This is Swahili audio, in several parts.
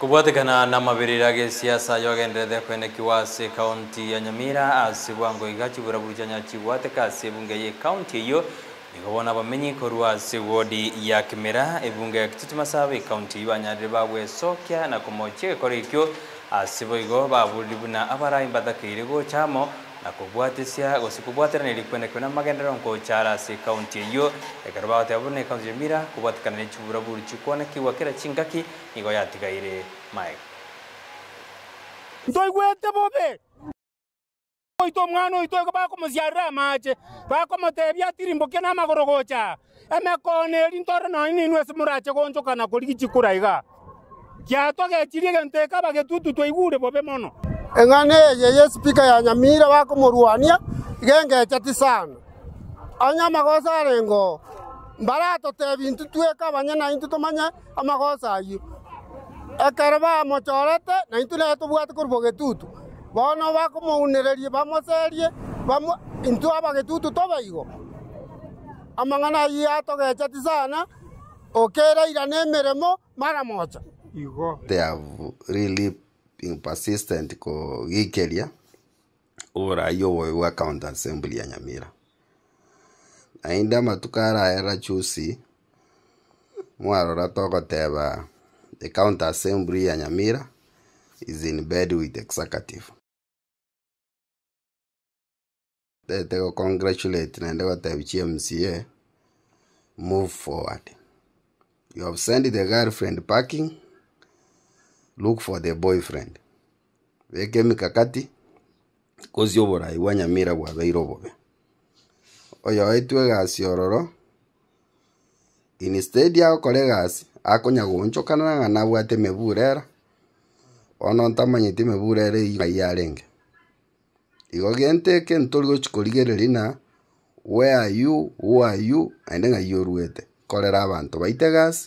Kubwatikana na mabirira ge siasa yogenderete kwene kiwase kaunti ya Nyamira asibwango igachi buraburuchanya chibwateka asibunge ye kaunti iyo nikobona bamenyi korwa wodi ya kimira ebunge ya kitimasabe kaunti ibanyarire babwesokya na komoche ekoro ikyo asibo igo baburiri buna abarai mbathakeire gochamo na nakubwatisia gusikubuatira nilikwenda kwena magendero nkochara si kaunti iyo ekarubawate abune kaunti yamira kubwatikana nichibura buri chikona kiwa kera chingaki nigo yatigaire mike ntoigwete bobe oito omwana oito igo bakomusiarira amache bakomotebia atirimbokia na amagoro gocha emekoneri ntore noni ninwe ase morache gonchokana korigi chikura iga giatwagechirie egento ekaba getutu twaigure bobe mono engane yeye spika ya nyamira wako murwania genge chati sana anya magosa rengo barato te bintu tueka banya na intu tumanya amagosa ayu akarba mochorete na intu na tubuat kurboge tutu bono wako munereri bamoserie bam intu abage tutu tobaigo amangana iya toge chati sana okera ira nemeremo mara mocha igo they have really persistent ko gikeria ora yo wo account assembly ya nyamira ainda era chusi mwarora togoteba the account assembly ya nyamira is in bed with executive tete go congratulate nende goteba chmca move forward you have sent the girlfriend packing look for the boyfriend weke emikakati kosi oborai bwa nyamira bwabeire obobe oyoetwe oetwe egasi ororo instead ya gokora egasi akonya goonchokana na ng'ana abwate emebura era ono ntamanyete emebura era eyai yarenge igo gento eke ntori gochikorigereria na where are you who are you aende ng'ai orwete korera abanto baite egasi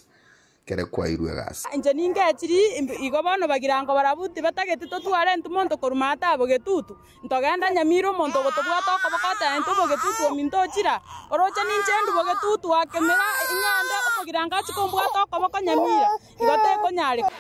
kere kwa irwe gasi nje ningechiri igo bono bagira ngo barabuti batagete to twarente monto korumata abogetutu ntogenda nyamiro monto gotobwata okobokata ente obogetutu omintochira oroche ninche ndu bogetutu akemera ing'ande obogira ngo achikombwata okoboko nyamira igo tekonyareka